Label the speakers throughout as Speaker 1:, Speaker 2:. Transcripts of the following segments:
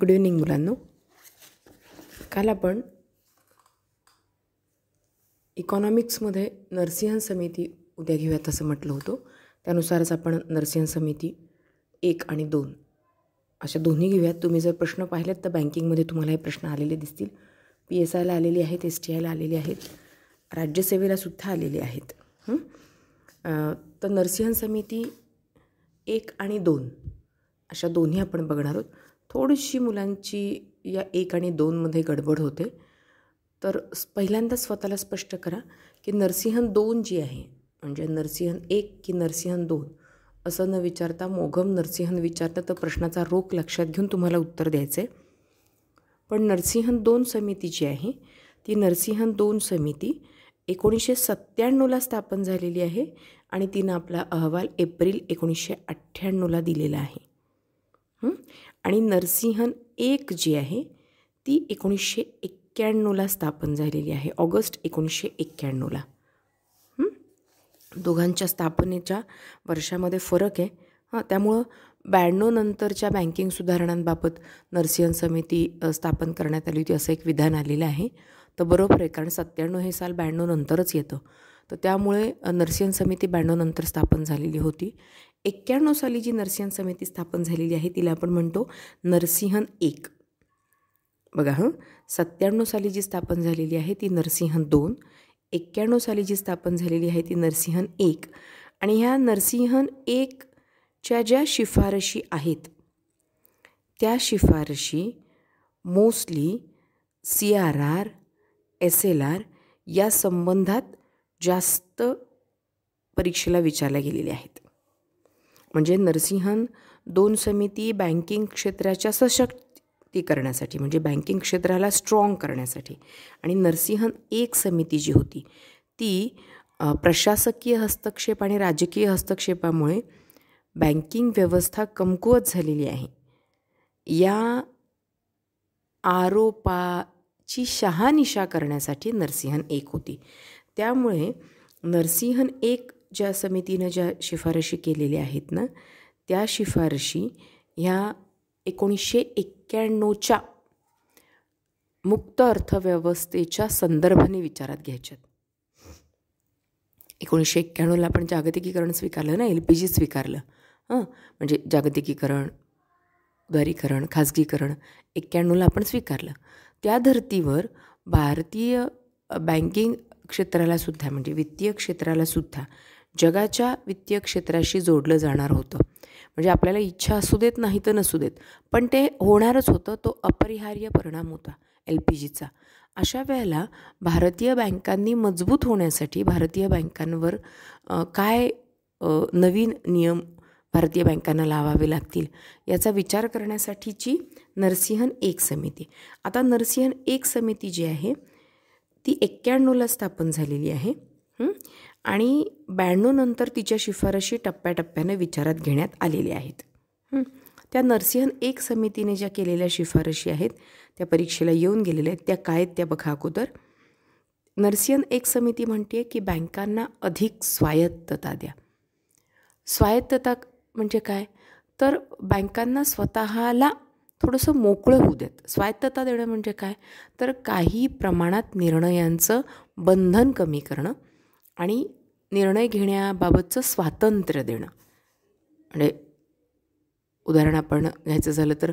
Speaker 1: good evening मुलांनो काल आपण इकॉनॉमिक्समध्ये नरसिंहन समिती उद्या घेऊयात असं म्हटलं होतं त्यानुसारच आपण नरसिंहन समिती एक आणि दोन अशा दोन्ही घेऊयात तुम्ही जर प्रश्न पाहिलेत तर बँकिंगमध्ये तुम्हाला हे प्रश्न आलेले दिसतील पी एस आयला आलेले आहेत एस टी आयला आलेले आहेत राज्यसेवेला सुद्धा आलेले आहेत तर नरसिंहन समिती एक आणि दोन अशा दोन्ही आपण बघणार आहोत थोडीशी मुलांची या एक आणि दोनमध्ये गडबड होते तर पहिल्यांदा स्वतःला स्पष्ट करा की नरसिंहन दोन जी आहे म्हणजे नरसिंहन एक की नरसिंहन दोन असं न विचारता मोघम नरसिंहन विचारता तर प्रश्नाचा रोख लक्षात घेऊन तुम्हाला उत्तर द्यायचं आहे पण नरसिंहन दोन समिती जी आहे ती नरसिंहन दोन समिती एकोणीसशे सत्त्याण्णवला स्थापन झालेली आहे आणि तिनं आपला अहवाल एप्रिल एकोणीसशे अठ्ठ्याण्णवला दिलेला आहे आणि नरसिंहन एक जी आहे ती एकोणीसशे एक्क्याण्णवला स्थापन झालेली आहे ऑगस्ट एकोणीसशे एक्क्याण्णवला दोघांच्या स्थापनेच्या वर्षामध्ये फरक आहे हां त्यामुळं ब्याण्णव नंतरच्या बँकिंग सुधारणांबाबत नरसिंहन समिती स्थापन करण्यात आली होती असं एक विधान आलेलं आहे तर बरोबर आहे कारण सत्त्याण्णव हे साल ब्याण्णव नंतरच येतं तर त्यामुळे नरसिंहन समिती ब्याण्णव नंतर स्थापन झालेली होती एक्क्याण्णव साली जी नरसिंहन समिती स्थापन झालेली आहे तिला आपण म्हणतो नरसिंहन एक बघा हं सत्त्याण्णव साली जी स्थापन झालेली आहे ती नरसिंहन दोन एक्क्याण्णव साली जी स्थापन झालेली आहे ती नरसिंहन एक आणि ह्या नरसिंहन एकच्या ज्या शिफारशी आहेत त्या शिफारशी mostly C R R S L R या संबंधात जास्त परीक्षेला विचारल्या गेलेल्या आहेत म्हणजे नरसिंहन दोन समिती बँकिंग क्षेत्राच्या सशक्तीकरणासाठी म्हणजे बँकिंग क्षेत्राला स्ट्रॉंग करण्यासाठी आणि नरसिंहन एक समिती जी होती ती प्रशासकीय हस्तक्षेप आणि राजकीय हस्तक्षेपामुळे बँकिंग व्यवस्था कमकुवत झालेली आहे या आरोपाची शहानिशा करण्यासाठी नरसिंहन एक होती त्यामुळे नरसिंहन एक ज्या समितीनं ज्या शिफारशी केलेल्या आहेत ना त्या शिफारशी ह्या एकोणीसशे एक्क्याण्णवच्या मुक्त अर्थव्यवस्थेच्या संदर्भाने विचारात घ्यायच्यात एकोणीसशे एक्क्याण्णवला आपण जागतिकीकरण स्वीकारलं ना एल पी जी स्वीकारलं हां म्हणजे जागतिकीकरण द्वारीकरण खाजगीकरण एक्क्याण्णवला आपण स्वीकारलं त्या धर्तीवर भारतीय बँकिंग क्षेत्रालासुद्धा म्हणजे वित्तीय क्षेत्रालासुद्धा जगाच्या वित्तीय क्षेत्राशी जोडलं जाणार होतं म्हणजे आपल्याला इच्छा असू देत नाही तर नसू देत पण ते होणारच होतं तो अपरिहार्य परिणाम होता एल पी जीचा अशा वेळेला भारतीय बँकांनी मजबूत होण्यासाठी भारतीय बँकांवर काय नवीन नियम भारतीय बँकांना लावावे लागतील याचा विचार करण्यासाठीची नरसिंहन एक समिती आता नरसिंहन एक समिती जी आहे ती एक्क्याण्णवला स्थापन झालेली आहे आणि ब्याण्णव नंतर तिच्या शिफारशी टप्प्याटप्प्याने विचारात घेण्यात आलेल्या आहेत त्या नरसिंहन एक समितीने ज्या केलेल्या शिफारशी आहेत त्या परीक्षेला येऊन गेलेल्या आहेत त्या काय त्या बघा अगोदर नरसिंहन एक समिती म्हणते की बँकांना अधिक स्वायत्तता द्या स्वायत्तता म्हणजे काय तर बँकांना स्वतःला थोडंसं मोकळं होऊ देत स्वायत्तता देणं म्हणजे काय तर काही प्रमाणात निर्णयांचं बंधन कमी करणं आणि निर्णय घेण्याबाबतचं स्वातंत्र्य देणं म्हणजे उदाहरण आपण घ्यायचं झालं तर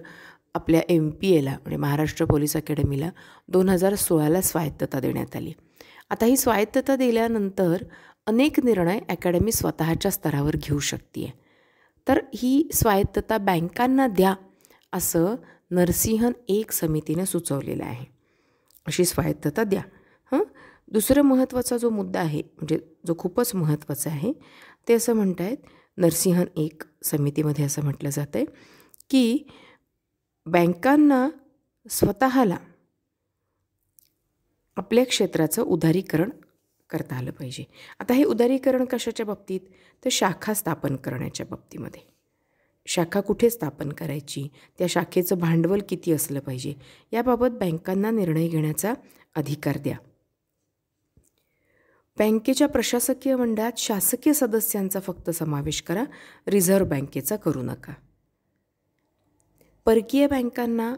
Speaker 1: आपल्या एम पी एला म्हणजे महाराष्ट्र पोलीस अकॅडमीला दोन हजार सोळाला स्वायत्तता देण्यात आली आता ही स्वायत्तता दिल्यानंतर अनेक निर्णय अकॅडमी स्वतःच्या स्तरावर घेऊ शकते तर ही स्वायत्तता बँकांना द्या असं नरसिंहन एक समितीने सुचवलेलं आहे अशी स्वायत्तता द्या दुसरं महत्त्वाचा जो मुद्दा आहे म्हणजे जो खूपच महत्त्वाचा आहे ते असं म्हणत आहेत नरसिंहन एक समितीमध्ये असं म्हटलं जातं आहे की बँकांना स्वतःला आपल्या क्षेत्राचं उदारीकरण करता आलं पाहिजे आता हे उदारीकरण कशाच्या बाबतीत तर शाखा स्थापन करण्याच्या बाबतीमध्ये शाखा कुठे स्थापन करायची त्या शाखेचं भांडवल किती असलं पाहिजे याबाबत बँकांना निर्णय घेण्याचा अधिकार द्या बँकेच्या प्रशासकीय मंडळात शासकीय सदस्यांचा फक्त समावेश करा रिझर्व्ह बँकेचा करू नका परकीय बँकांना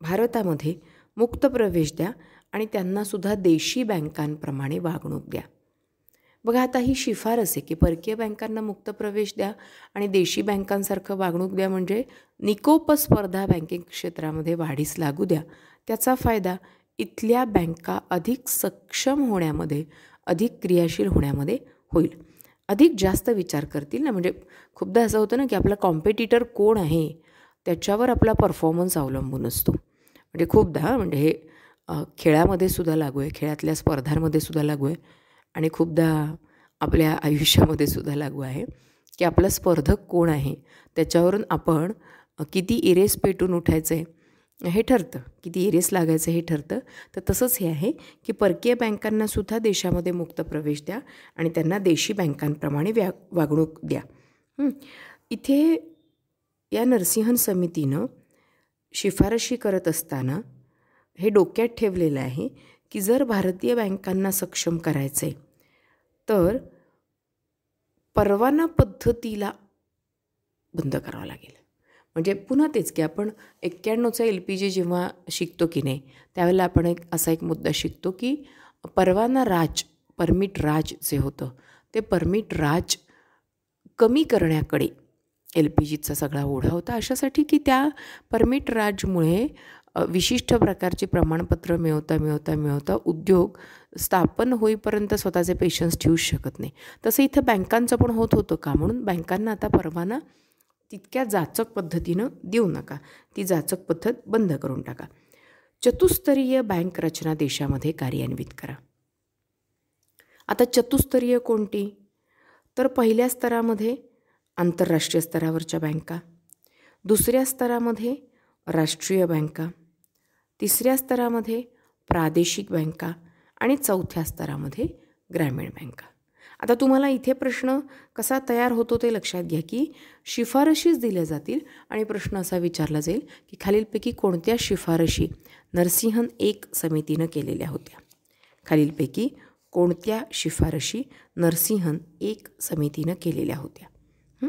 Speaker 1: भारतामध्ये मुक्त प्रवेश द्या आणि त्यांनासुद्धा देशी बँकांप्रमाणे वागणूक द्या बघा आता ही शिफारस आहे की परकीय बँकांना मुक्त प्रवेश द्या आणि देशी बँकांसारखं वागणूक द्या म्हणजे निकोप स्पर्धा बँकिंग क्षेत्रामध्ये वाढीस लागू द्या त्याचा फायदा इथल्या बँका अधिक सक्षम होण्यामध्ये अधिक क्रियाशील होण्यामध्ये होईल अधिक जास्त विचार करतील ना म्हणजे खूपदा असं होतं ना की आपला कॉम्पिटिटर कोण आहे त्याच्यावर आपला परफॉर्मन्स अवलंबून असतो म्हणजे खूपदा म्हणजे हे खेळामध्ये सुद्धा लागू आहे खेळातल्या स्पर्धांमध्ये सुद्धा लागू आहे आणि खूपदा आपल्या आयुष्यामध्ये सुद्धा लागू आहे की आपला स्पर्धक कोण आहे त्याच्यावरून आपण किती इरेस पेटून उठायचं आहे हे ठरतं किती एरियस लागायचं हे ठरतं तर तसंच हे आहे की परकीय बँकांनासुद्धा देशामध्ये मुक्त प्रवेश द्या आणि त्यांना देशी बँकांप्रमाणे व्या वागणूक द्या इथे या नरसिंहन समितीनं शिफारशी करत असताना हे डोक्यात ठेवलेलं आहे की जर भारतीय बँकांना सक्षम करायचं आहे तर परवाना पद्धतीला बंद करावं लागेल म्हणजे पुन्हा तेच की आपण एक्क्याण्णवचा एल पी जी जेव्हा शिकतो की नाही त्यावेळेला आपण एक असा एक मुद्दा शिकतो की परवाना राज परमिट राज जे होतं ते परमिट राज कमी करण्याकडे एल पी जीचा सगळा ओढा होता अशासाठी की त्या परमिट राजमुळे विशिष्ट प्रकारची प्रमाणपत्र मिळवता मिळवता मिळवता उद्योग स्थापन होईपर्यंत स्वतःचे पेशन्स ठेवू शकत नाही तसं इथं बँकांचं पण होत होतं का म्हणून बँकांना आता परवाना तितक्या जाचक पद्धतीनं देऊ नका ती जाचक पद्धत बंद करून टाका चतुस्तरीय बँक रचना देशामध्ये कार्यान्वित करा आता चतुस्तरीय कोणती तर पहिल्या स्तरामध्ये आंतरराष्ट्रीय स्तरावरच्या बँका दुसऱ्या स्तरामध्ये राष्ट्रीय बँका तिसऱ्या स्तरामध्ये प्रादेशिक बँका आणि चौथ्या स्तरामध्ये ग्रामीण बँका आता तुम्हाला इथे प्रश्न कसा तयार होतो ते लक्षात घ्या की शिफारशीच दिल्या जातील आणि प्रश्न असा विचारला जाईल की खालीलपैकी कोणत्या शिफारशी नरसिंहन एक समितीनं केलेल्या होत्या खालीलपैकी कोणत्या शिफारशी नरसिंहन एक समितीनं केलेल्या होत्या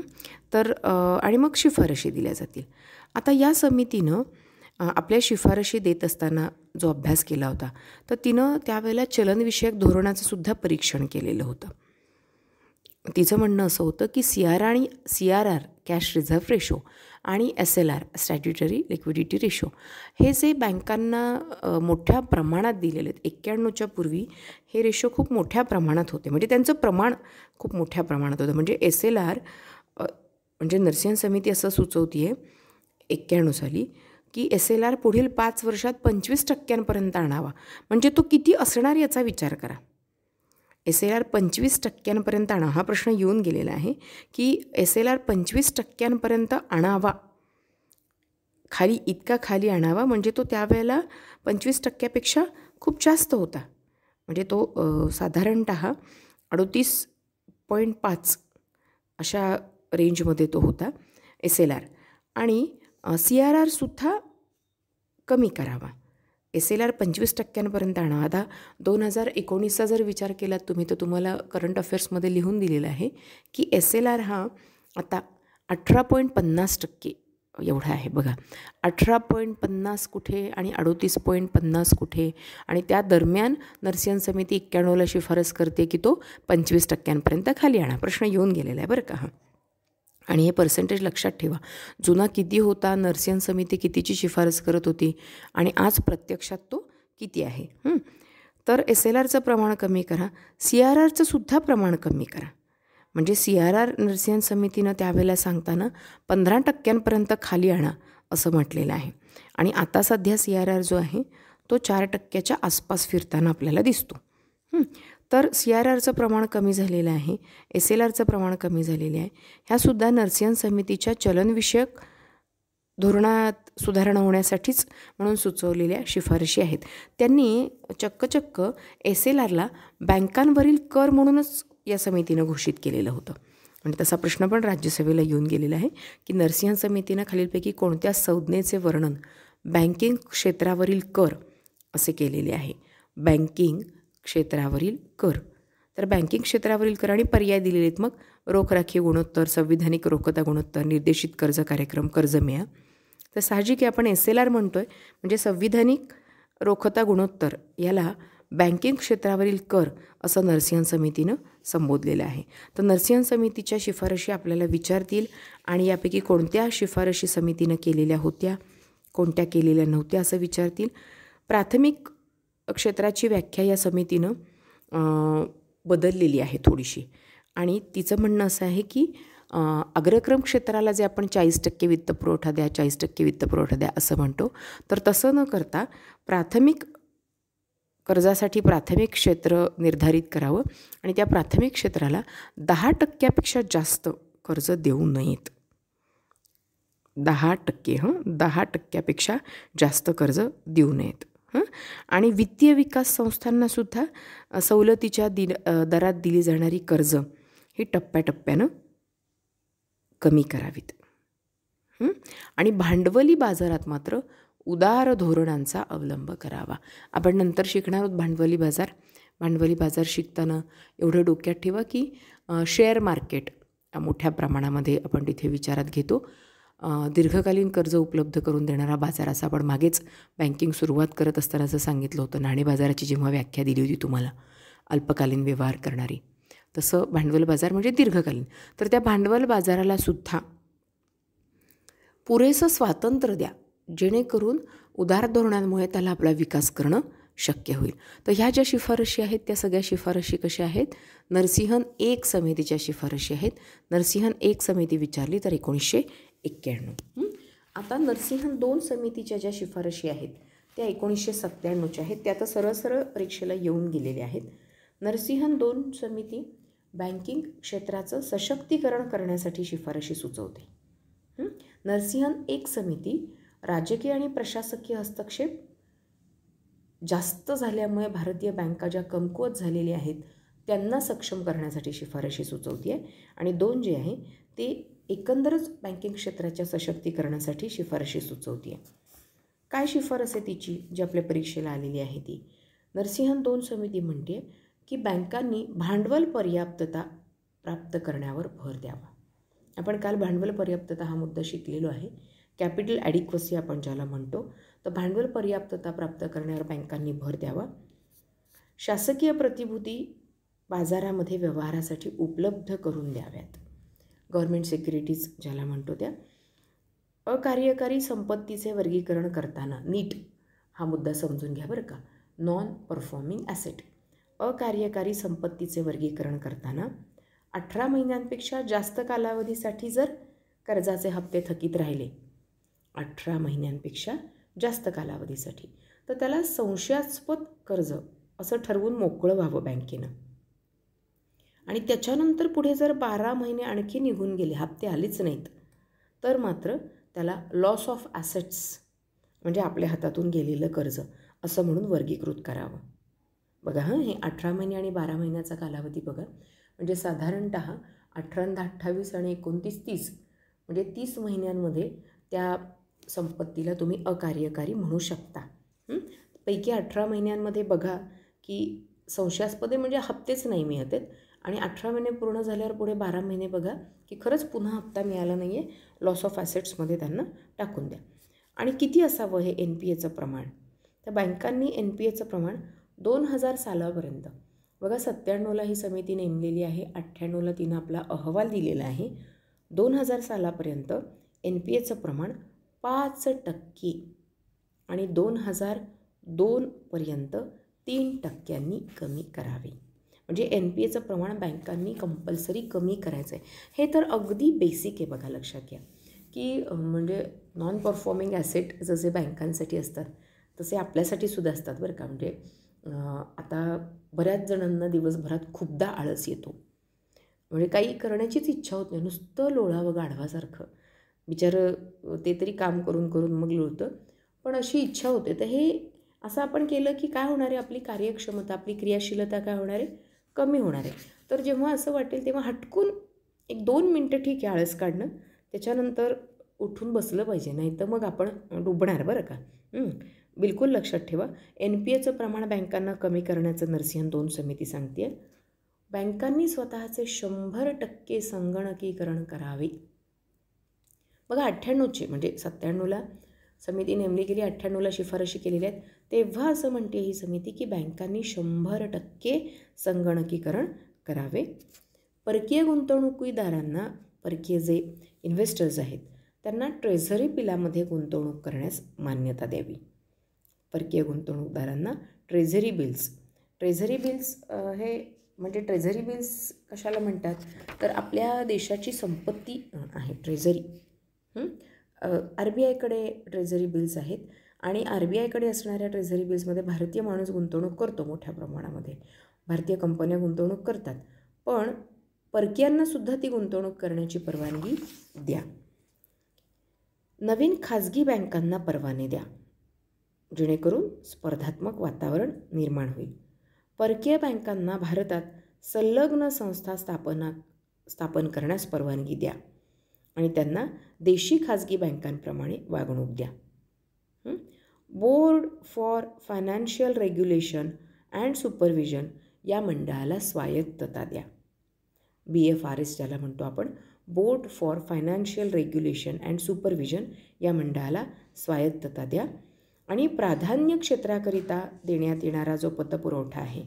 Speaker 1: तर आणि मग शिफारशी दिल्या जातील आता या समितीनं आपल्या शिफारशी देत असताना जो अभ्यास केला होता तर तिनं त्यावेळेला चलनविषयक धोरणाचंसुद्धा सुद्धा परीक्षण केलेलं होतं तिचं म्हणणं असं होतं की सी आर आणि C R R cash reserve ratio आणि S L R statutory liquidity ratio हे जे बँकांना मोठ्या प्रमाणात दिलेले आहेत एक्क्याण्णवच्या पूर्वी हे रेशो खूप मोठ्या प्रमाणात होते म्हणजे त्यांचं प्रमाण खूप मोठ्या प्रमाणात होतं म्हणजे एस एल आर म्हणजे नरसिंह समिती असं सुचवते आहे एक्क्याण्णव साली की एस एल आर पुढील पाच वर्षात पंचवीस टक्क्यांपर्यंत आणावा म्हणजे तो किती असणार याचा विचार करा एस एल आर पंचवीस टक्क्यांपर्यंत आणा हा प्रश्न येऊन गेलेला आहे की एस एल आर पंचवीस टक्क्यांपर्यंत आणावा खाली इतका खाली आणावा म्हणजे तो त्यावेळेला पंचवीस टक्क्यापेक्षा खूप जास्त होता म्हणजे तो साधारणत अडतीस पॉईंट पाच अशा रेंजमध्ये तो होता एस एल आर आणि सी आर आरसुद्धा कमी करावा एस एल आर पंचवीस टक्क्यांपर्यंत आणा आता दोन हजार एकोणीसचा जर विचार केला तुम्ही तर तुम्हाला करंट अफेअर्समध्ये लिहून दिलेला आहे की एस एल आर हा आता अठरा पॉईंट पन्नास टक्के एवढा आहे बघा अठरा पॉईंट पन्नास कुठे आणि अडोतीस पॉईंट पन्नास कुठे आणि त्या दरम्यान नर्सियन समिती एक्क्याण्णवला शिफारस करते की तो पंचवीस टक्क्यांपर्यंत खाली आणा प्रश्न येऊन गेलेला आहे बरं का हां आणि हे पर्सेंटेज लक्षात ठेवा जुना किती होता नर्सियन समिती कितीची शिफारस करत होती आणि आज प्रत्यक्षात तो किती आहे तर एस एल आरचं प्रमाण कमी करा सी आर आरचं सुद्धा प्रमाण कमी करा म्हणजे सी आर आर नर्सियन समितीनं त्यावेळेला सांगताना पंधरा टक्क्यांपर्यंत खाली आणा असं म्हटलेलं आहे आणि आता सध्या सी आर आर जो आहे तो चार टक्क्याच्या आसपास फिरताना आपल्याला दिसतो तर सी आर आरचं प्रमाण कमी झालेलं आहे एस एल आरचं प्रमाण कमी झालेले आहे ह्यासुद्धा नर्सियन समितीच्या चलनविषयक धोरणात सुधारणा होण्यासाठीच म्हणून सुचवलेल्या शिफारशी आहेत त्यांनी चक्कचक्क एस एल आरला बँकांवरील कर म्हणूनच या समितीनं घोषित केलेलं होतं आणि तसा प्रश्न पण राज्यसभेला येऊन गेलेला आहे की नरसिंह समितीनं खालीलपैकी कोणत्या संज्ञेचे वर्णन बँकिंग क्षेत्रावरील कर असे केलेले आहे बँकिंग क्षेत्रावरील कर तर बँकिंग क्षेत्रावरील कर आणि पर्याय दिलेले आहेत मग रोख राखीव गुणोत्तर संविधानिक रोखता गुणोत्तर निर्देशित कर्ज कार्यक्रम कर्ज मिळा तर साहजिक आपण एस एल आर म्हणतो आहे म्हणजे संविधानिक रोखता गुणोत्तर याला बँकिंग क्षेत्रावरील कर असं नरसिंहन समितीनं संबोधलेलं आहे तर नरसिंहन समितीच्या शिफारशी आपल्याला विचारतील आणि यापैकी कोणत्या शिफारशी समितीनं केलेल्या होत्या कोणत्या केलेल्या नव्हत्या असं विचारतील प्राथमिक क्षेत्राची व्याख्या या समितीनं बदललेली आहे थोडीशी आणि तिचं म्हणणं असं आहे की अग्रक्रम क्षेत्राला जे आपण चाळीस टक्के वित्तपुरवठा द्या चाळीस टक्के वित्तपुरवठा द्या असं म्हणतो तर तसं न करता प्राथमिक कर्जासाठी प्राथमिक क्षेत्र निर्धारित करावं आणि त्या प्राथमिक क्षेत्राला दहा टक्क्यापेक्षा जास्त कर्ज देऊ नयेत दहा टक्के हं दहा टक्क्यापेक्षा जास्त कर्ज देऊ नयेत आणि वित्तीय विकास संस्थांना सुद्धा सवलतीच्या दिन दरात दिली जाणारी कर्ज ही टप्प्याटप्प्यानं कमी करावीत आणि भांडवली बाजारात मात्र उदार धोरणांचा अवलंब करावा आपण नंतर शिकणार आहोत भांडवली बाजार भांडवली बाजार शिकताना एवढं डोक्यात ठेवा की शेअर मार्केट मोठ्या प्रमाणामध्ये आपण तिथे विचारात घेतो दीर्घकालीन कर्ज उपलब्ध करून देणारा बाजार असा आपण मागेच बँकिंग सुरुवात करत असताना असतानाचं सांगितलं होतं नाणे बाजाराची जेव्हा व्याख्या दिली होती तुम्हाला अल्पकालीन व्यवहार करणारी तसं भांडवल बाजार म्हणजे दीर्घकालीन तर त्या भांडवल बाजाराला सुद्धा पुरेसं स्वातंत्र्य द्या जेणेकरून उदार धोरणांमुळे त्याला आपला विकास करणं शक्य होईल तर ह्या ज्या शिफारशी आहेत त्या सगळ्या शिफारशी कशा आहेत नरसिंहन एक समितीच्या शिफारशी आहेत नरसिंहन एक समिती विचारली तर एकोणीसशे एक्क्याण्णव आता नरसिंहन दोन समितीच्या ज्या शिफारशी आहेत त्या एकोणीसशे सत्त्याण्णवच्या आहेत त्या आता सरळ सरळ परीक्षेला येऊन गेलेल्या आहेत नरसिंहन दोन समिती बँकिंग क्षेत्राचं सशक्तीकरण करण्यासाठी शिफारशी सुचवते नरसिंहन एक समिती राजकीय आणि प्रशासकीय हस्तक्षेप जास्त झाल्यामुळे भारतीय बँका ज्या कमकुवत झालेल्या आहेत त्यांना सक्षम करण्यासाठी शिफारशी सुचवते आहे आणि दोन जे आहे ते एकंदरच बँकिंग क्षेत्राच्या सशक्तीकरणासाठी शिफारशी सुचवते आहे काय शिफारस आहे तिची जी आपल्या परीक्षेला आलेली आहे ती नरसिंहन दोन समिती म्हणते की बँकांनी भांडवल पर्याप्तता प्राप्त करण्यावर भर द्यावा आपण काल भांडवल पर्याप्तता हा मुद्दा शिकलेलो आहे कॅपिटल ॲडिक्वसी आपण ज्याला म्हणतो तर भांडवल पर्याप्तता प्राप्त करण्यावर बँकांनी भर द्यावा शासकीय प्रतिभूती बाजारामध्ये व्यवहारासाठी उपलब्ध करून द्याव्यात गव्हर्मेंट सिक्युरिटीज ज्याला म्हणतो त्या अकार्यकारी संपत्तीचे वर्गीकरण करताना नीट हा मुद्दा समजून घ्या बरं का नॉन परफॉर्मिंग ॲसेट अकार्यकारी संपत्तीचे वर्गीकरण करताना अठरा महिन्यांपेक्षा जास्त कालावधीसाठी जर कर्जाचे हप्ते थकीत राहिले अठरा महिन्यांपेक्षा जास्त कालावधीसाठी तर त्याला संशयास्पद कर्ज असं ठरवून मोकळं व्हावं बँकेनं आणि त्याच्यानंतर पुढे जर बारा महिने आणखी निघून गेले हप्ते आलेच नाहीत तर मात्र त्याला लॉस ऑफ ॲसेट्स म्हणजे आपल्या हातातून गेलेलं कर्ज असं म्हणून वर्गीकृत करावं बघा हां हे अठरा महिने आणि बारा महिन्याचा कालावधी बघा म्हणजे साधारणत अठरांदा अठ्ठावीस आणि एकोणतीस तीस म्हणजे तीस महिन्यांमध्ये त्या संपत्तीला तुम्ही अकार्यकारी म्हणू शकता पैकी अठरा महिन्यांमध्ये बघा की संशयास्पदे म्हणजे हप्तेच नाही मिळत आहेत आणि अठरा महिने पूर्ण झाल्यावर पुढे बारा महिने बघा की खरंच पुन्हा हप्ता मिळाला नाही आहे लॉस ऑफ ॲसेट्समध्ये त्यांना टाकून द्या आणि किती असावं हे एन पी एचं प्रमाण तर बँकांनी एन पी एचं प्रमाण दोन हजार सालापर्यंत बघा सत्त्याण्णवला ही समिती नेमलेली आहे अठ्ठ्याण्णवला तिनं आपला अहवाल दिलेला आहे दोन हजार सालापर्यंत एन पी एचं प्रमाण पाच टक्के आणि दोन हजार दोनपर्यंत तीन टक्क्यांनी कमी करावे म्हणजे एन पी एचं प्रमाण बँकांनी कंपल्सरी कमी करायचं आहे हे तर अगदी बेसिक आहे बघा लक्षात घ्या की म्हणजे नॉन परफॉर्मिंग ॲसेट जसे बँकांसाठी असतात तसे आपल्यासाठी सुद्धा असतात बरं का म्हणजे आता बऱ्याच जणांना दिवसभरात खूपदा आळस येतो म्हणजे काही करण्याचीच इच्छा होत नाही नुसतं लोळावं गाढवासारखं विचार ते तरी काम करून करून मग लोळतं पण अशी इच्छा होते तर हे असं आपण केलं की काय होणार आहे आपली कार्यक्षमता आपली क्रियाशीलता काय होणार आहे कमी होणार आहे तर जेव्हा असं वाटेल तेव्हा हटकून एक दोन मिनटं ठीक आहे आळस काढणं त्याच्यानंतर उठून बसलं पाहिजे नाही तर मग आपण डुबणार बरं का बिलकुल लक्षात ठेवा एन पी एचं प्रमाण बँकांना कमी करण्याचं नरसिंहन दोन समिती सांगते आहे बँकांनी स्वतःचे शंभर टक्के संगणकीकरण करावे बघा अठ्ठ्याण्णवचे म्हणजे सत्त्याण्णवला समिती नेमली गेली अठ्ठ्याण्णवला शिफारशी केलेल्या आहेत तेव्हा असं म्हणते ही समिती की बँकांनी शंभर टक्के संगणकीकरण करावे परकीय गुंतवणुकीदारांना परकीय जे इन्व्हेस्टर्स आहेत त्यांना ट्रेझरी बिलामध्ये गुंतवणूक करण्यास मान्यता द्यावी परकीय गुंतवणूकदारांना ट्रेझरी बिल्स ट्रेझरी बिल्स हे म्हणजे ट्रेझरी बिल्स कशाला म्हणतात तर आपल्या देशाची संपत्ती आहे ट्रेझरी आर बी आयकडे ट्रेझरी बिल्स आहेत आणि आर बी आयकडे असणाऱ्या ट्रेझरी बिल्समध्ये भारतीय माणूस गुंतवणूक करतो मोठ्या प्रमाणामध्ये भारतीय कंपन्या गुंतवणूक करतात पण परकीयांनासुद्धा ती गुंतवणूक करण्याची परवानगी द्या नवीन खाजगी बँकांना परवाने द्या जेणेकरून स्पर्धात्मक वातावरण निर्माण होईल परकीय बँकांना भारतात संलग्न संस्था स्थापना स्थापन करण्यास परवानगी द्या आणि त्यांना देशी खाजगी बँकांप्रमाणे वागणूक द्या board for financial regulation and supervision या मंडळाला स्वायत्तता द्या बी एफ आर एस ज्याला म्हणतो आपण board for financial regulation and supervision या मंडळाला स्वायत्तता द्या आणि प्राधान्य क्षेत्राकरिता देण्यात येणारा जो पतपुरवठा आहे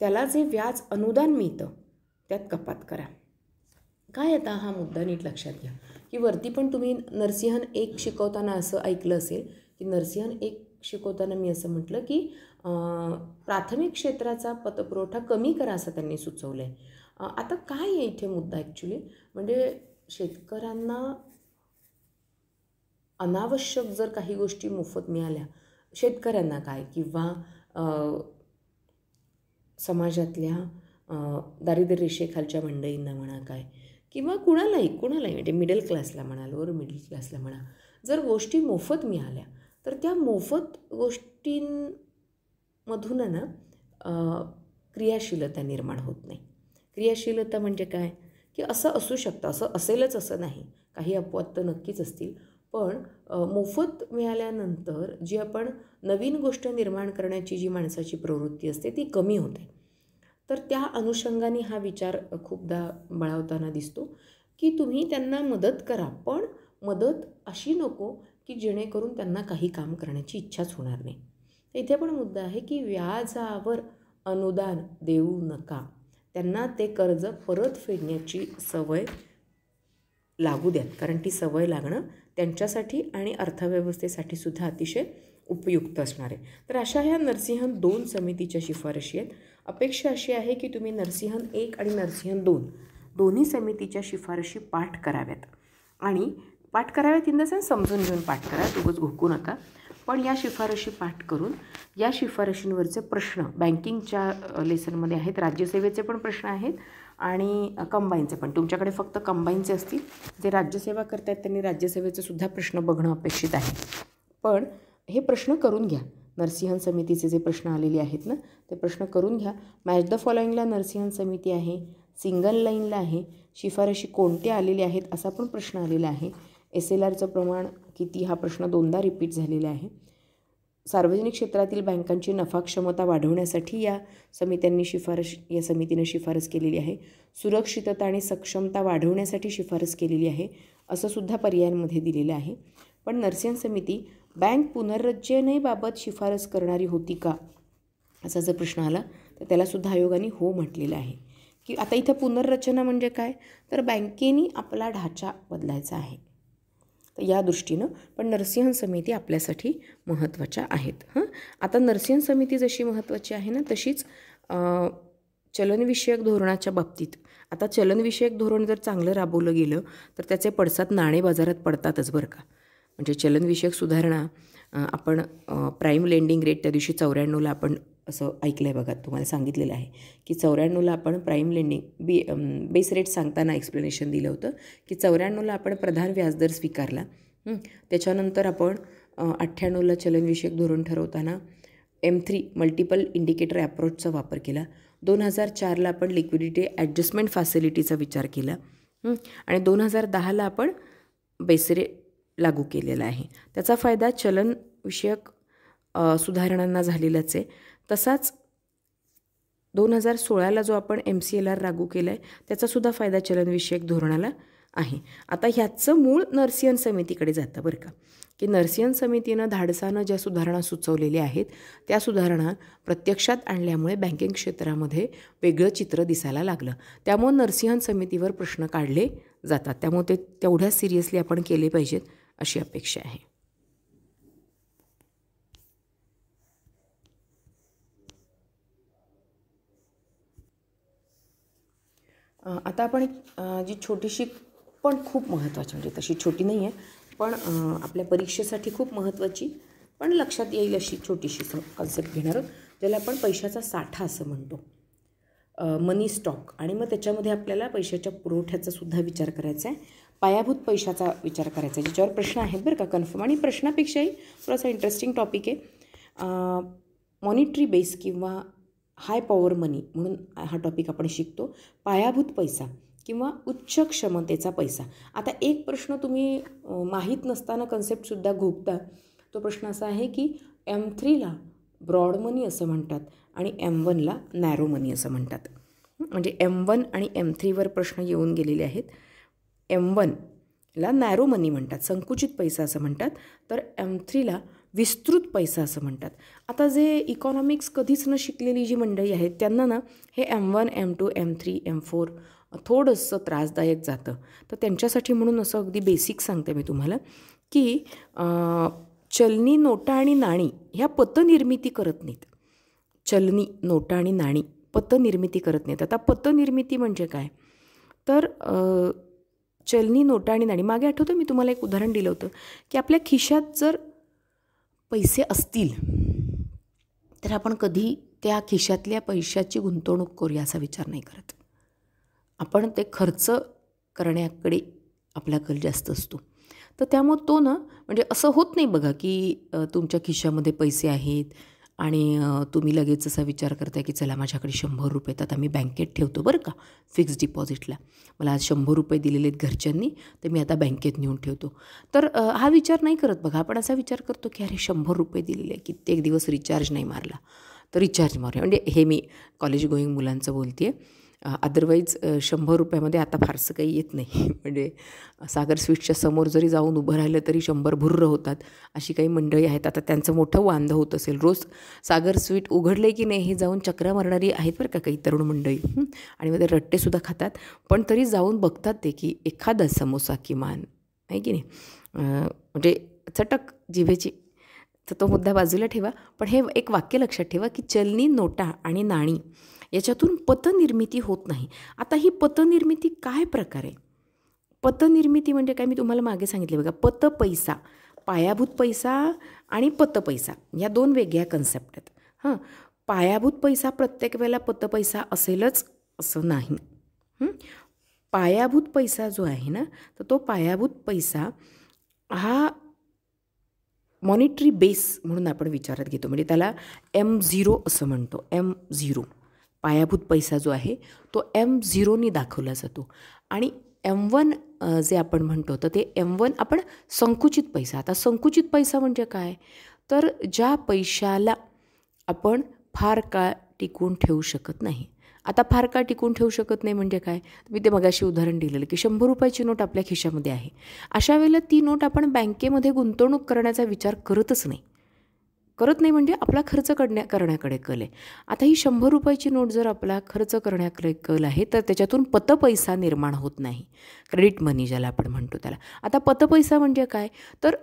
Speaker 1: त्याला जे व्याज अनुदान मिळतं त्यात कपात करा काय आता हा मुद्दा नीट लक्षात घ्या की वरती पण तुम्ही नरसिंहन एक शिकवताना असं ऐकलं असेल की नरसिंहन एक शिकवताना मी असं म्हटलं की प्राथमिक क्षेत्राचा पतपुरवठा कमी करा असं त्यांनी सुचवलं आहे आता काय आहे इथे मुद्दा ॲक्च्युली म्हणजे शेतकऱ्यांना अनावश्यक जर काही गोष्टी मोफत मिळाल्या शेतकऱ्यांना काय किंवा समाजातल्या दारिद्र्य रेषेखालच्या मंडळींना म्हणा काय किंवा कुणालाही कुणालाही म्हणजे मिडल क्लासला म्हणा लोअर मिडल क्लासला म्हणा जर गोष्टी मोफत मिळाल्या तर त्या मोफत गोष्टींमधून ना क्रियाशीलता निर्माण होत नाही क्रियाशीलता म्हणजे काय की असं असू शकतं असं असेलच असं नाही काही अपवाद तर नक्कीच असतील पण मोफत मिळाल्यानंतर जी आपण नवीन गोष्ट निर्माण करण्याची जी माणसाची प्रवृत्ती असते ती कमी होते तर त्या अनुषंगाने हा विचार खूपदा बळावताना दिसतो की तुम्ही त्यांना मदत करा पण मदत अशी नको की जेणेकरून त्यांना काही काम करण्याची इच्छाच होणार नाही इथे पण मुद्दा आहे की व्याजावर अनुदान देऊ नका त्यांना ते कर्ज परत फेडण्याची सवय लागू द्यात कारण ती सवय लागणं त्यांच्यासाठी आणि अर्थव्यवस्थेसाठी सुद्धा अतिशय उपयुक्त असणार आहे तर अशा ह्या नरसिंहन दोन समितीच्या शिफारशी आहेत अपेक्षा अशी आहे की तुम्ही नरसिंहन एक आणि नरसिंहन दोन दोन्ही समितीच्या शिफारशी पाठ कराव्यात आणि पाठ कराव्यात इन द सेन्स समजून घेऊन पाठ करा दोघंच घोकू नका पण या शिफारशी पाठ करून या शिफारशींवरचे प्रश्न बँकिंगच्या लेसनमध्ये आहेत राज्यसेवेचे पण प्रश्न आहेत आणि कंबाईनचे पण तुमच्याकडे फक्त कंबाईनचे असतील जे राज्यसेवा करत आहेत त्यांनी राज्यसेवेचे सुद्धा प्रश्न बघणं अपेक्षित आहे पण हे प्रश्न करून घ्या नरसिंहन समितीचे जे प्रश्न आलेले आहेत ना ते प्रश्न करून घ्या मॅच द फॉलोईंगला नरसिंहन समिती आहे सिंगल लाईनला आहे शिफारशी कोणत्या आलेल्या आहेत असा पण प्रश्न आलेला आहे एस एल आरचं प्रमाण किती हा प्रश्न दोनदा रिपीट झालेला आहे सार्वजनिक क्षेत्रातील बँकांची नफाक्षमता वाढवण्यासाठी या समित्यांनी शिफारस या समितीनं शिफारस केलेली आहे सुरक्षितता आणि सक्षमता वाढवण्यासाठी शिफारस केलेली आहे असं सुद्धा पर्यायांमध्ये दिलेलं आहे पण नर्सिंग समिती बँक पुनर्रचनेबाबत शिफारस करणारी होती का असा जर प्रश्न आला तर त्यालासुद्धा आयोगाने हो म्हटलेलं आहे की आता इथं पुनर्रचना म्हणजे काय तर बँकेने आपला ढाचा बदलायचा आहे तर या दृष्टीनं पण नरसिंह समिती आपल्यासाठी महत्त्वाच्या आहेत हं आता नरसिंह समिती जशी महत्त्वाची आहे ना तशीच चलनविषयक धोरणाच्या बाबतीत आता चलनविषयक धोरण जर चांगलं राबवलं गेलं तर त्याचे पडसाद नाणे बाजारात पडतातच बरं का म्हणजे चलनविषयक सुधारणा आपण प्राईम लेंडिंग रेट त्या दिवशी चौऱ्याण्णवला आपण असं ऐकलं आहे बघा तुम्हाला सांगितलेलं आहे की चौऱ्याण्णवला आपण prime lending B base rate सांगताना एक्सप्लेनेशन दिलं होतं की चौऱ्याण्णवला आपण प्रधान व्याजदर स्वीकारला त्याच्यानंतर आपण अठ्ठ्याण्णवला चलनविषयक धोरण ठरवताना एम थ्री मल्टिपल इंडिकेटर ॲप्रोचचा वापर केला दोन हजार चारला आपण लिक्विडिटी ॲडजस्टमेंट फॅसिलिटीचा विचार केला आणि दोन हजार दहाला आपण बेसरे लागू केलेला आहे त्याचा फायदा चलनविषयक सुधारणांना झालेलाच आहे तसाच दोन हजार सोळाला जो आपण एम सी एल आर लागू केला आहे त्याचासुद्धा फायदा चलनविषयक धोरणाला आहे आता ह्याचं मूळ नर्सियन समितीकडे जातं बरं का की नर्सियन समितीनं धाडसानं ज्या सुधारणा सुचवलेल्या आहेत त्या सुधारणा प्रत्यक्षात आणल्यामुळे बँकिंग क्षेत्रामध्ये वेगळं चित्र दिसायला लागलं त्यामुळं नर्सियन समितीवर प्रश्न काढले जातात त्यामुळे ते तेवढ्या सिरियसली आपण केले पाहिजेत अशी अपेक्षा आहे आता आपण एक जी छोटीशी पण खूप महत्त्वाची म्हणजे तशी छोटी नाही आहे पण आपल्या परीक्षेसाठी खूप महत्त्वाची पण लक्षात येईल अशी छोटीशी कॉन्सेप्ट घेणार ज्याला आपण पैशाचा साठा असं म्हणतो मनी स्टॉक आणि मग त्याच्यामध्ये आपल्याला पैशाच्या पुरवठ्याचासुद्धा सुद्धा विचार करायचा आहे पायाभूत पैशाचा विचार करायचा ज्याच्यावर प्रश्न आहेत बरं का कन्फर्म आणि प्रश्नापेक्षाही थोडासा इंटरेस्टिंग टॉपिक आहे मॉनिटरी बेस किंवा हाय पॉवर मनी म्हणून हा टॉपिक आपण शिकतो पायाभूत पैसा किंवा उच्च क्षमतेचा पैसा आता एक प्रश्न तुम्ही माहीत नसताना कन्सेप्टसुद्धा घोगता तो प्रश्न असा आहे की एम थ्रीला ब्रॉड मनी असं म्हणतात आणि एम वनला नॅरो मनी असं म्हणतात म्हणजे एम वन आणि एम थ्रीवर प्रश्न येऊन गेलेले आहेत एम वनला नॅरो मनी म्हणतात संकुचित पैसा असं म्हणतात तर एम थ्रीला विस्तृत पैसा असं म्हणतात आता जे इकॉनॉमिक्स कधीच न शिकलेली जी मंडळी आहेत त्यांना ना हे M one M two M three M four थोडंसं त्रासदायक जातं तर त्यांच्यासाठी म्हणून असं अगदी बेसिक सांगते मी तुम्हाला की चलनी नोटा आणि नाणी ह्या पतनिर्मिती करत नाहीत चलनी नोटा आणि नाणी पतनिर्मिती करत नाहीत आता पतनिर्मिती म्हणजे काय तर चलनी नोटा आणि नाणी मागे आठवतं मी तुम्हाला एक उदाहरण दिलं होतं की आपल्या खिशात जर पैसे असतील तर आपण कधी त्या खिशातल्या पैशाची गुंतवणूक करूया असा विचार नाही करत आपण ते खर्च करण्याकडे आपला कल जास्त असतो तर त्यामुळं तो ना म्हणजे असं होत नाही बघा की तुमच्या खिशामध्ये पैसे आहेत आणि तुम्ही लगेच असा विचार करताय की चला माझ्याकडे शंभर रुपये तर आता मी बँकेत ठेवतो बरं का फिक्स्ड डिपॉझिटला मला आज शंभर रुपये दिलेले आहेत घरच्यांनी तर मी आता बँकेत नेऊन ठेवतो तर हा विचार नाही करत बघा आपण असा विचार करतो की अरे शंभर रुपये दिलेले कित्येक दिवस रिचार्ज नाही मारला तर रिचार्ज मारूया म्हणजे हे मी कॉलेज गोईंग मुलांचं बोलते आहे अदरवाईज शंभर रुपयामध्ये आता फारसं काही येत नाही म्हणजे सागर स्वीट्सच्या समोर जरी जाऊन उभं राहिलं तरी शंभर भुर्र होतात अशी काही मंडळी आहेत आता त्यांचं मोठं वांद होत असेल रोज सागर स्वीट उघडले की नाही हे जाऊन चक्र मारणारी आहेत बरं का काही तरुण मंडळी आणि मग ते रट्टेसुद्धा खातात पण तरी जाऊन बघतात ते की एखादा समोसा किमान आहे की नाही म्हणजे चटक जिभेची तर तो मुद्दा बाजूला ठेवा पण हे एक वाक्य लक्षात ठेवा की चलनी नोटा आणि नाणी याच्यातून पतनिर्मिती होत नाही आता ही पतनिर्मिती काय प्रकार आहे पतनिर्मिती म्हणजे काय मी तुम्हाला मागे सांगितले बघा पत पैसा पायाभूत पैसा आणि पत पैसा या दोन वेगळ्या कन्सेप्ट आहेत हां पायाभूत पैसा प्रत्येक वेळेला पत पैसा असेलच असं नाही पायाभूत पैसा जो आहे ना तर तो पायाभूत पैसा हा मॉनिटरी बेस म्हणून आपण विचारात घेतो म्हणजे त्याला एम झिरो असं म्हणतो एम झिरो पायाभूत पैसा जो आहे तो एम झिरोनी दाखवला जातो आणि एम वन जे आपण म्हणतो तर ते एम वन आपण संकुचित पैसा आता संकुचित पैसा म्हणजे काय तर ज्या पैशाला आपण फार काळ टिकून ठेवू शकत नाही आता फार काळ टिकून ठेवू शकत नाही म्हणजे काय मी ते मगाशी उदाहरण दिलेलं की शंभर रुपयाची नोट आपल्या खिशामध्ये आहे अशा वेळेला ती नोट आपण बँकेमध्ये गुंतवणूक करण्याचा विचार करतच नाही करत नाही म्हणजे आपला खर्च करण्या करण्याकडे कल आहे आता ही शंभर रुपयाची नोट जर आपला खर्च करण्याकडे कल आहे तर त्याच्यातून पतपैसा निर्माण होत नाही क्रेडिट मनी ज्याला आपण म्हणतो त्याला आता पतपैसा म्हणजे काय तर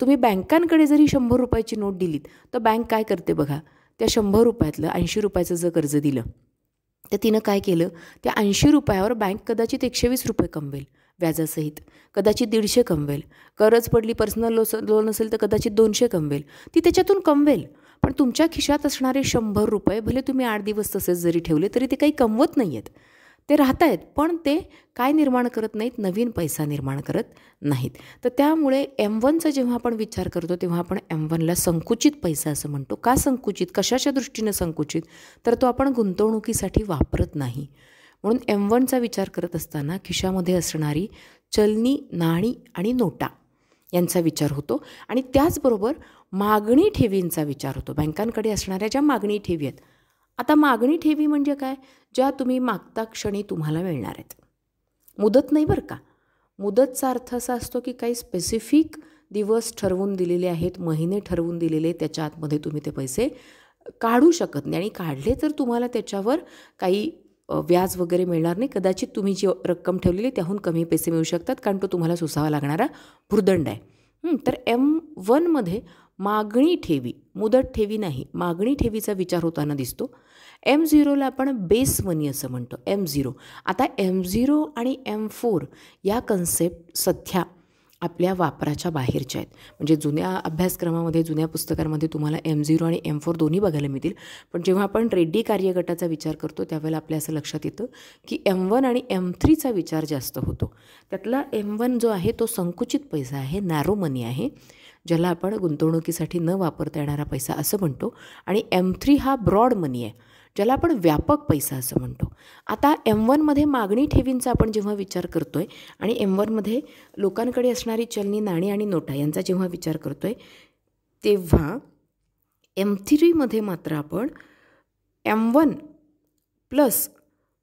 Speaker 1: तुम्ही बँकांकडे जर ही शंभर रुपयाची नोट दिलीत तर बँक काय करते बघा त्या शंभर रुपयातलं ऐंशी रुपयाचं जर कर्ज दिलं तर तिनं काय केलं त्या ऐंशी रुपयावर बँक कदाचित एकशे वीस रुपये कमवेल व्याजासहित कदाचित दीडशे कमवेल गरज पडली पर्सनल लो लोन असेल तर कदाचित दोनशे कमवेल ती त्याच्यातून कमवेल पण तुमच्या खिशात असणारे शंभर रुपये भले तुम्ही आठ दिवस तसेच जरी ठेवले तरी ते काही कमवत नाही आहेत ते राहत आहेत पण ते काय निर्माण करत नाहीत नवीन पैसा निर्माण करत नाहीत तर त्यामुळे एम वनचा जेव्हा आपण विचार करतो तेव्हा आपण एम वनला संकुचित पैसा असं म्हणतो का संकुचित कशाच्या दृष्टीनं संकुचित तर तो आपण गुंतवणुकीसाठी वापरत नाही म्हणून एम वनचा विचार करत असताना खिशामध्ये असणारी चलनी नाणी आणि नोटा यांचा विचार होतो आणि त्याचबरोबर मागणी ठेवींचा विचार होतो बँकांकडे असणाऱ्या ज्या मागणी ठेवी आहेत आता मागणी ठेवी म्हणजे काय ज्या तुम्ही मागता क्षणी तुम्हाला मिळणार आहेत मुदत नाही बरं का मुदतचा अर्थ असा असतो की काही स्पेसिफिक दिवस ठरवून दिलेले आहेत महिने ठरवून दिलेले त्याच्या आतमध्ये तुम्ही ते पैसे काढू शकत नाही आणि काढले तर तुम्हाला त्याच्यावर काही व्याज वगैरे मिळणार नाही कदाचित तुम्ही जी रक्कम ठेवलेली त्याहून कमी पैसे मिळू शकतात कारण तो तुम्हाला सोसावा लागणारा भूर्दंड आहे तर एम वनमध्ये मागणी ठेवी मुदत ठेवी नाही मागणी ठेवीचा विचार होताना दिसतो एम झिरोला आपण बेस मनी असं म्हणतो एम झिरो आता एम झिरो आणि एम फोर या कन्सेप्ट सध्या आपल्या वापराच्या बाहेरच्या आहेत म्हणजे जुन्या अभ्यासक्रमामध्ये जुन्या पुस्तकांमध्ये तुम्हाला एम झिरो आणि एम फोर दोन्ही बघायला मिळतील पण जेव्हा आपण रेड्डी कार्यगटाचा विचार करतो त्यावेळेला आपल्या असं लक्षात येतं की एम वन आणि एम थ्रीचा विचार जास्त होतो त्यातला एम वन जो आहे तो संकुचित पैसा आहे नॅरो मनी आहे ज्याला आपण गुंतवणुकीसाठी न वापरता येणारा पैसा असं म्हणतो आणि एम थ्री हा ब्रॉड मनी आहे ज्याला आपण व्यापक पैसा असं म्हणतो आता एम वनमध्ये मागणी ठेवींचा आपण जेव्हा विचार करतो आहे आणि एम वनमध्ये लोकांकडे असणारी चलनी नाणी आणि नोटा यांचा जेव्हा विचार करतो आहे तेव्हा एम थ्रीमध्ये मात्र आपण एम वन प्लस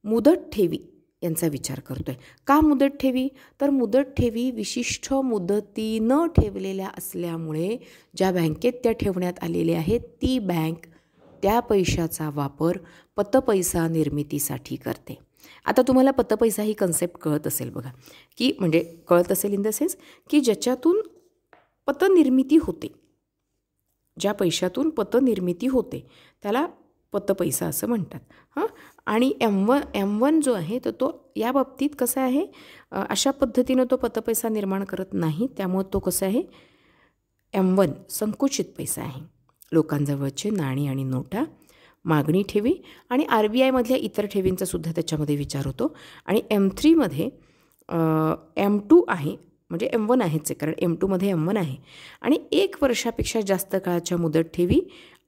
Speaker 1: मुदत ठेवी यांचा विचार करतो आहे का मुदत ठेवी तर मुदत ठेवी विशिष्ट मुदती न ठेवलेल्या असल्यामुळे ज्या बँकेत त्या ठेवण्यात आलेल्या आहेत ती बँक त्या पैशाचा वापर पतपैसा निर्मितीसाठी करते आता तुम्हाला पतपैसा ही कन्सेप्ट कळत असेल बघा की म्हणजे कळत असेल इन द सेन्स की ज्याच्यातून पतनिर्मिती होते ज्या पैशातून पतनिर्मिती होते त्याला पतपैसा असं म्हणतात हां आणि एम वन एम वन जो आहे तर तो या बाबतीत कसा आहे अशा पद्धतीनं तो पतपैसा निर्माण करत नाही त्यामुळं तो कसा आहे एम वन संकुचित पैसा आहे लोकांजवळचे नाणी आणि नोटा मागणी ठेवी आणि आर बी आयमधल्या इतर ठेवींचासुद्धा त्याच्यामध्ये विचार होतो आणि एम थ्रीमध्ये एम टू आहे म्हणजे एम वन आहेच आहे कारण एम टूमध्ये एम वन आहे आणि एक वर्षापेक्षा जास्त काळाच्या मुदत ठेवी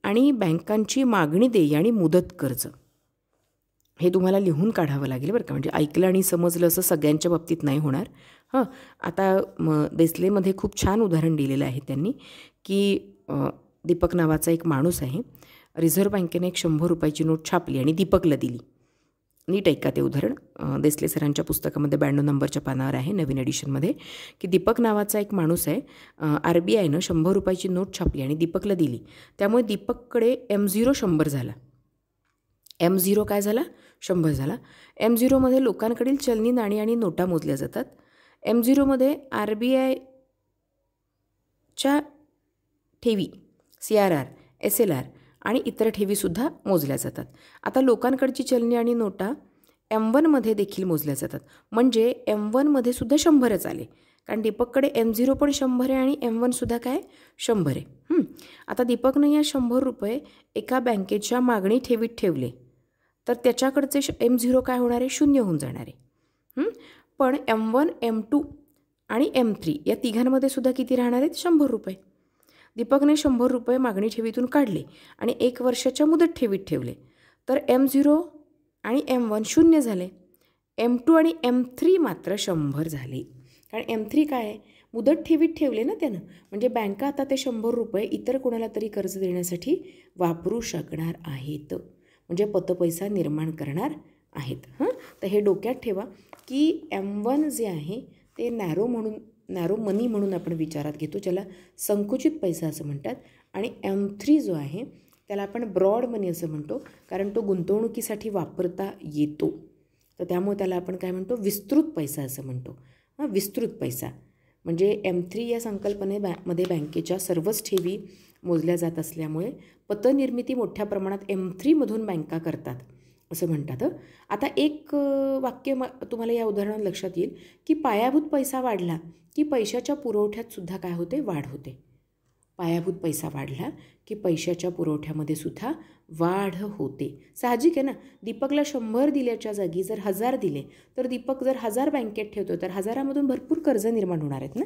Speaker 1: आणि बँकांची मागणी देई आणि मुदत कर्ज हे तुम्हाला लिहून काढावं लागेल बरं का म्हणजे ऐकलं आणि समजलं असं सगळ्यांच्या बाबतीत नाही होणार हं आता म देसलेमध्ये खूप छान उदाहरण दिलेलं आहे त्यांनी की दीपक नावाचा एक माणूस आहे रिझर्व्ह बँकेने एक शंभर रुपयाची नोट छापली आणि दीपकला दिली नीट ऐका ते उदाहरण देसले सरांच्या पुस्तकामध्ये ब्याण्णव नंबरच्या पानावर आहे नवीन एडिशनमध्ये की दीपक नावाचा एक माणूस आहे आर बी आयनं शंभर रुपयाची नोट छापली आणि दीपकला दिली त्यामुळे दीपककडे एम झिरो शंभर झाला एम झिरो काय झाला शंभर झाला एम झिरोमध्ये लोकांकडील चलनी नाणी आणि नोटा मोजल्या जातात एम झिरोमध्ये आर बी आयच्या ठेवी C R R S L R आणि इतर ठेवीसुद्धा मोजल्या जातात आता लोकांकडची चलनी आणि नोटा एम वनमध्ये देखील मोजल्या जातात म्हणजे एम वनमध्ये सुद्धा शंभरच आले कारण दीपककडे एम झिरो पण शंभर आहे आणि एम वनसुद्धा काय शंभर आहे आता दीपकनं या शंभर रुपये एका बँकेच्या मागणी ठेवीत ठेवले तर त्याच्याकडचे श एम झिरो काय होणार आहे शून्य होऊन जाणार आहे पण एम वन एम टू आणि एम थ्री या तिघांमध्ये सुद्धा किती राहणार आहेत शंभर रुपये दीपकने शंभर रुपये मागणी ठेवीतून काढले आणि एक वर्षाच्या मुदत ठेवीत ठेवले तर एम झिरो आणि एम वन शून्य झाले एम टू आणि एम थ्री मात्र शंभर झाले कारण एम थ्री काय आहे मुदत ठेवीत ठेवले ना त्यानं म्हणजे बँका आता ते शंभर रुपये इतर कोणाला तरी कर्ज देण्यासाठी वापरू शकणार आहेत म्हणजे पतपैसा निर्माण करणार आहेत हां तर हे डोक्यात ठेवा की एम वन जे आहे ते नॅरो म्हणून नॅरो मनी म्हणून आपण विचारात घेतो ज्याला संकुचित पैसा असं म्हणतात आणि एम थ्री जो आहे त्याला आपण ब्रॉड मनी असं म्हणतो कारण तो गुंतवणुकीसाठी वापरता येतो तर त्यामुळे त्याला आपण काय म्हणतो विस्तृत पैसा असं म्हणतो हां विस्तृत पैसा म्हणजे एम थ्री या संकल्पने बॅ मध्ये बँकेच्या सर्वच ठेवी मोजल्या जात असल्यामुळे पतनिर्मिती मोठ्या प्रमाणात एम थ्रीमधून बँका करतात असं म्हणतात आता एक वाक्य म तुम्हाला या उदाहरणात लक्षात येईल की पायाभूत पैसा वाढला की पैशाच्या पुरवठ्यात सुद्धा काय होते वाढ होते पायाभूत पैसा वाढला की पैशाच्या पुरवठ्यामध्ये सुद्धा वाढ होते साहजिक आहे ना दीपकला शंभर दिल्याच्या जागी जर हजार दिले तर दीपक जर हजार बँकेत ठेवतो तर हजारामधून भरपूर कर्ज निर्माण होणार आहेत ना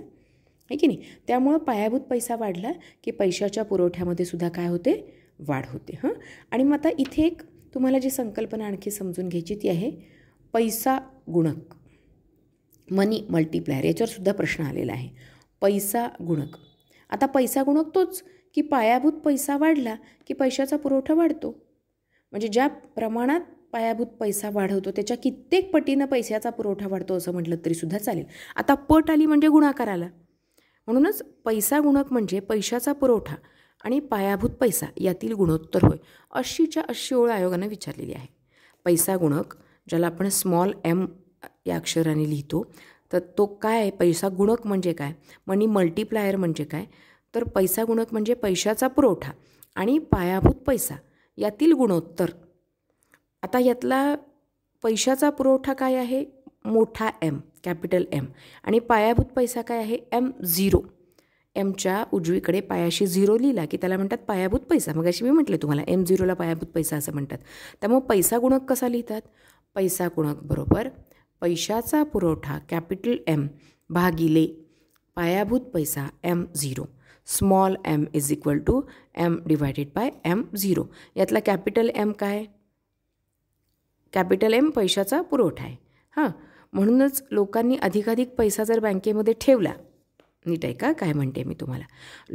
Speaker 1: आहे की नाही त्यामुळं पायाभूत पैसा वाढला की पैशाच्या पुरवठ्यामध्ये सुद्धा काय होते वाढ होते हां आणि मग आता इथे एक तुम्हाला जी संकल्पना आणखी समजून घ्यायची ती आहे पैसा गुणक मनी मल्टिप्लायर याच्यावरसुद्धा प्रश्न आलेला आहे पैसा गुणक आता पैसा गुणक तोच की पायाभूत पैसा वाढला की पैशाचा पुरवठा वाढतो म्हणजे ज्या प्रमाणात पायाभूत पैसा वाढवतो त्याच्या कित्येक पटीनं पैशाचा पुरवठा वाढतो असं म्हटलं तरीसुद्धा चालेल आता पट आली म्हणजे गुणाकार आला म्हणूनच पैसा गुणक म्हणजे पैशाचा पुरवठा आणि पायाभूत पैसा यातील गुणोत्तर होय अशीच्या अशी ओळ आयोगानं विचारलेली आहे पैसा गुणक ज्याला आपण स्मॉल एम या अक्षराने लिहितो तर तो काय आहे पैसा गुणक म्हणजे काय मनी मल्टिप्लायर म्हणजे काय तर पैसा गुणक म्हणजे पैशाचा पुरवठा आणि पायाभूत पैसा यातील गुणोत्तर आता यातला पैशाचा पुरवठा काय आहे मोठा एम कॅपिटल एम आणि पायाभूत पैसा काय आहे एम झिरो एमच्या उजवीकडे पायाशी झिरो लिहिला की त्याला म्हणतात पायाभूत पैसा मग अशी मी म्हटले तुम्हाला एम झिरोला पायाभूत पैसा असं म्हणतात त्यामुळे पैसा गुणक कसा लिहितात पैसा गुणक बरोबर पैशाचा पुरवठा कॅपिटल एम भागिले पायाभूत पैसा M zero small M is equal to M divided by M zero यातला कॅपिटल एम काय कॅपिटल एम पैशाचा पुरवठा आहे हां म्हणूनच लोकांनी अधिकाधिक पैसा जर बँकेमध्ये ठेवला नीट का काय म्हणते मी तुम्हाला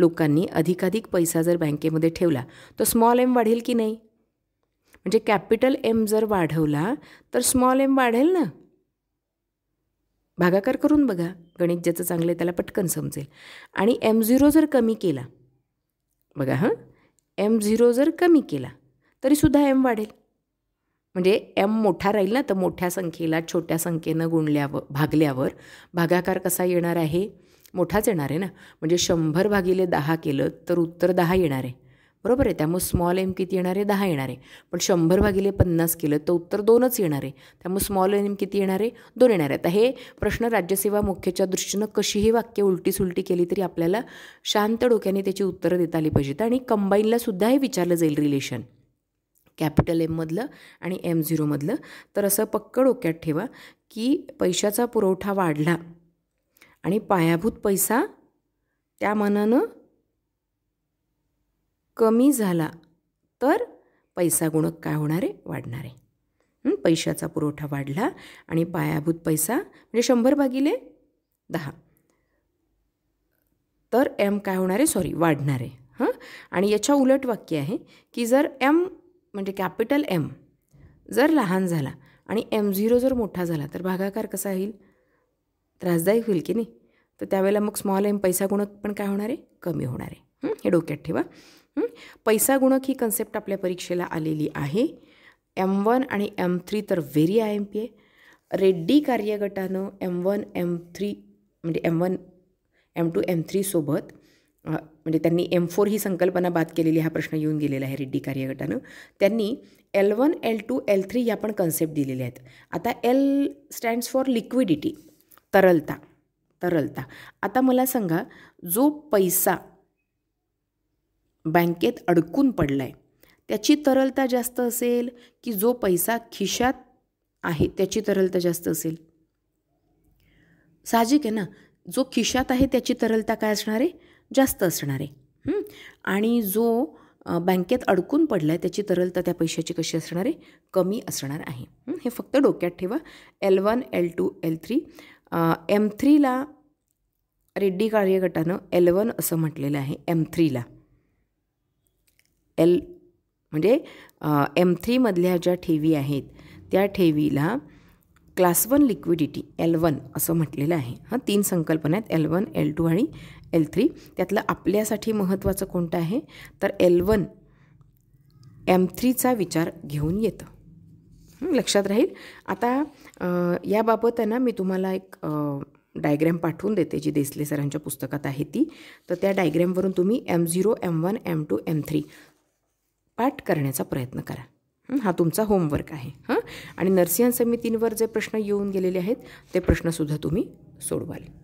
Speaker 1: लोकांनी अधिकाधिक पैसा जर बँकेमध्ये ठेवला तर स्मॉल एम वाढेल की नाही म्हणजे कॅपिटल एम जर वाढवला तर स्मॉल एम वाढेल ना भागाकार करून बघा गणित ज्याचं चांगलं आहे त्याला पटकन समजेल आणि एम झिरो जर कमी केला बघा हां एम झिरो जर कमी केला तरीसुद्धा एम वाढेल म्हणजे एम मोठा राहील ना तर मोठ्या संख्येला छोट्या संख्येनं गुणल्यावर भागल्यावर भागाकार कसा येणार आहे मोठाच येणार आहे ना म्हणजे शंभर भागिले दहा केलं तर उत्तर दहा येणार आहे बरोबर आहे त्यामुळे स्मॉल एम किती येणार आहे दहा येणार आहे पण शंभर भागिले पन्नास केलं तर उत्तर दोनच येणार आहे त्यामुळे स्मॉल एम किती येणार आहे दोन येणार आहे आता हे प्रश्न राज्यसेवा मुख्यच्या दृष्टीनं कशीही वाक्य उलटी सुलटी केली तरी आपल्याला शांत डोक्याने त्याची उत्तरं देता आली पाहिजेत आणि कंबाईनला सुद्धा हे विचारलं जाईल रिलेशन कॅपिटल एममधलं आणि एम झिरोमधलं तर असं पक्क डोक्यात ठेवा की पैशाचा पुरवठा वाढला आणि पायाभूत पैसा त्या मनानं कमी झाला तर पैसा गुणक काय होणार आहे वाढणार आहे पैशाचा पुरवठा वाढला आणि पायाभूत पैसा म्हणजे शंभर भागिले दहा तर एम काय होणार आहे सॉरी वाढणार आहे हां आणि याच्या उलट वाक्य आहे की जर एम म्हणजे कॅपिटल एम जर लहान झाला आणि एम झिरो जर मोठा झाला तर भागाकार कसा येईल त्रासदायक होईल की नाही तर त्यावेळेला मग स्मॉल एम पैसा गुणक पण काय होणार आहे कमी होणार आहे हे डोक्यात ठेवा पैसा गुणक ही कन्सेप्ट आपल्या परीक्षेला आलेली आहे एम वन आणि एम थ्री तर very I M P A Reddy कार्यगटानं एम वन एम थ्री म्हणजे M one M two M थ्रीसोबत म्हणजे त्यांनी एम फोर ही संकल्पना बाद केलेली हा प्रश्न येऊन गेलेला आहे रेड्डी कार्यगटानं त्यांनी L one L two L three या पण कन्सेप्ट दिलेल्या आहेत आता एल स्टँड्स फॉर लिक्विडिटी तरलता तरलता आता मला सांगा जो पैसा बँकेत अडकून पडला त्याची तरलता जास्त असेल की जो पैसा खिशात आहे त्याची तरलता जास्त असेल साहजिक आहे ना जो खिशात आहे त्याची तरलता काय असणार आहे जास्त असणार आहे आणि जो बँकेत अडकून पडला आहे त्याची तरलता त्या पैशाची कशी असणार आहे कमी असणार आहे हे फक्त डोक्यात ठेवा L one L two L three M थ्रीला रेड्डी कार्यगटानं एल वन असं म्हटलेलं आहे एम थ्रीला एल म्हणजे एम थ्रीमधल्या ज्या ठेवी आहेत त्या ठेवीला class one liquidity L one असं म्हटलेलं आहे हां तीन संकल्पना आहेत एल वन एल टू आणि एल थ्री त्यातलं आपल्यासाठी महत्त्वाचं कोणतं आहे तर एल वन एम थ्रीचा विचार घेऊन येतं लक्षात राहील आता याबाबत आहे ना मी तुम्हाला एक डायग्रॅम पाठवून देते जी देसले सरांच्या पुस्तकात आहे ती तर त्या डायग्रॅमवरून तुम्ही M zero M one M two M three पाठ करण्याचा प्रयत्न करा हा तुमचा होमवर्क आहे हां आणि नर्सिंग समितींवर जे प्रश्न येऊन गेलेले आहेत ते प्रश्नसुद्धा तुम्ही सोडवाल